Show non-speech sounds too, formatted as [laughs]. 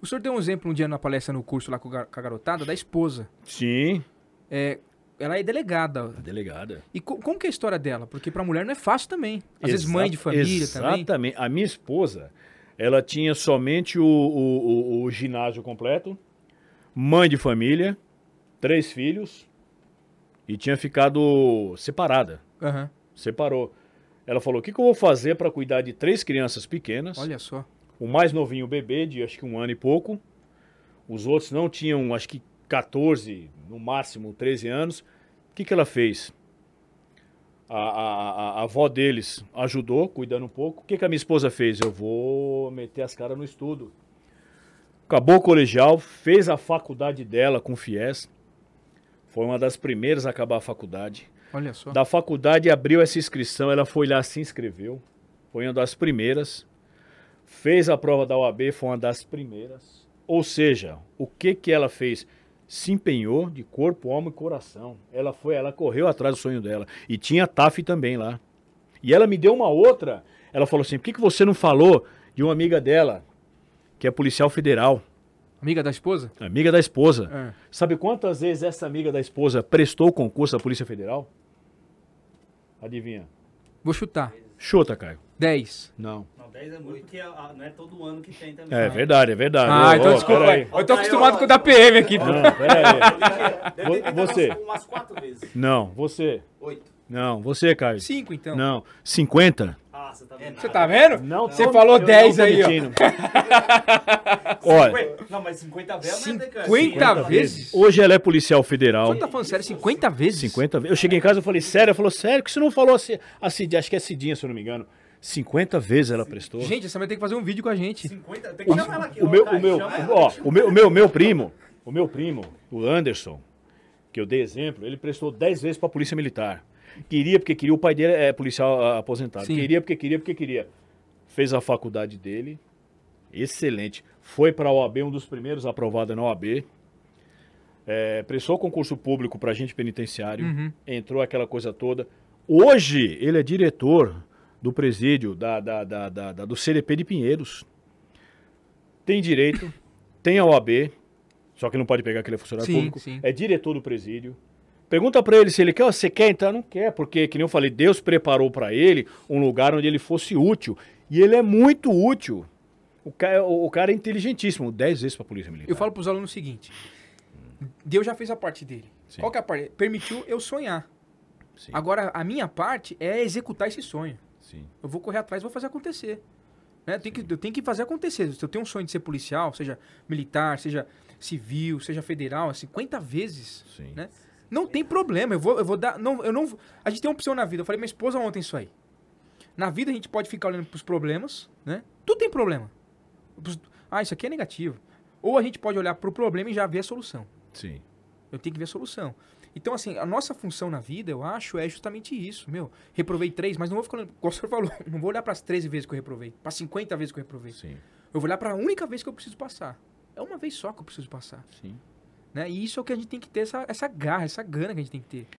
O senhor deu um exemplo um dia na palestra no curso lá com a garotada da esposa. Sim. É, ela é delegada. É delegada. E co como que é a história dela? Porque para mulher não é fácil também. Às Exa vezes mãe de família exatamente. também. Exatamente. A minha esposa, ela tinha somente o, o, o, o ginásio completo, mãe de família, três filhos e tinha ficado separada. Uhum. Separou. Ela falou: o que, que eu vou fazer para cuidar de três crianças pequenas? Olha só. O mais novinho bebê, de acho que um ano e pouco. Os outros não tinham, acho que 14, no máximo 13 anos. O que, que ela fez? A, a, a, avó deles ajudou, cuidando um pouco. O que, que a minha esposa fez? Eu vou meter as caras no estudo. Acabou o colegial, fez a faculdade dela com FIES. Foi uma das primeiras a acabar a faculdade. Olha só. Da faculdade abriu essa inscrição, ela foi lá, se inscreveu. Foi uma das primeiras fez a prova da UAB, foi uma das primeiras. Ou seja, o que que ela fez? Se empenhou de corpo, alma e coração. Ela foi, ela correu atrás do sonho dela. E tinha TAF também lá. E ela me deu uma outra. Ela falou assim: por que, que você não falou de uma amiga dela, que é policial federal? Amiga da esposa? Amiga da esposa. É. Sabe quantas vezes essa amiga da esposa prestou o concurso da Polícia Federal? Adivinha? Vou chutar. Chuta, Caio. 10. Não. Não, 10 é muito, é, ah, não é todo ano que tem também. É verdade, é verdade. Ah, então ô, desculpa. Aí. Eu tô acostumado com o da PM aqui. Não, peraí. Você. Umas quatro vezes. Não, você. Oito. Não, você, Caio. Cinco, então. Não, 50. Ah, você tá vendo? Você tá vendo? Não, você falou dez aí, mentindo. ó. [laughs] Olha. Não, mas 50 vezes. 50, 50 é vezes? Hoje ela é policial federal. Você tá falando sério? 50 vezes? 50 vezes. Eu cheguei em casa, eu falei, sério? Ela falou, sério? Que você não falou assim a Cidinha, acho que é Cidinha, se eu não me engano. 50 vezes ela prestou. Gente, essa vai tem que fazer um vídeo com a gente. 50, tem que o, chamar ela aqui. O meu, o meu, o meu, o meu, primo, o meu primo, o Anderson, que eu dei exemplo, ele prestou 10 vezes para a Polícia Militar. Queria porque queria, o pai dele é policial aposentado. Sim. Queria porque queria porque queria. Fez a faculdade dele. Excelente. Foi para a OAB, um dos primeiros aprovado na OAB. É, prestou concurso público para agente penitenciário. Uhum. Entrou aquela coisa toda. Hoje ele é diretor do presídio, da, da, da, da, do CDP de Pinheiros. Tem direito, [coughs] tem a OAB, só que não pode pegar aquele é funcionário sim, público, sim. é diretor do presídio. Pergunta para ele se ele quer, você quer entrar? Não quer, porque, que nem eu falei, Deus preparou para ele um lugar onde ele fosse útil. E ele é muito útil. O cara, o cara é inteligentíssimo, dez vezes para a polícia militar. Eu falo para os alunos o seguinte, Deus já fez a parte dele. Sim. Qual que é a parte? Permitiu eu sonhar. Agora, a minha parte é executar esse sonho. Sim. Eu vou correr atrás e vou fazer acontecer. Né? Tem que, eu tenho que fazer acontecer. Se eu tenho um sonho de ser policial, seja militar, seja civil, seja federal, 50 é vezes. Sim. Né? Não tem problema. Eu vou, eu vou dar. Não, eu não, a gente tem uma opção na vida. Eu falei, minha esposa ontem isso aí. Na vida a gente pode ficar olhando para os problemas, né? Tudo tem problema. Ah, isso aqui é negativo. Ou a gente pode olhar para o problema e já ver a solução. Sim. Eu tenho que ver a solução. Então, assim, a nossa função na vida, eu acho, é justamente isso. Meu, reprovei três, mas não vou ficar. Como senhor falou, [laughs] não vou olhar para as 13 vezes que eu reprovei, para 50 vezes que eu reprovei. Sim. Eu vou olhar para a única vez que eu preciso passar. É uma vez só que eu preciso passar. Sim. Né? E isso é o que a gente tem que ter, essa, essa garra, essa gana que a gente tem que ter.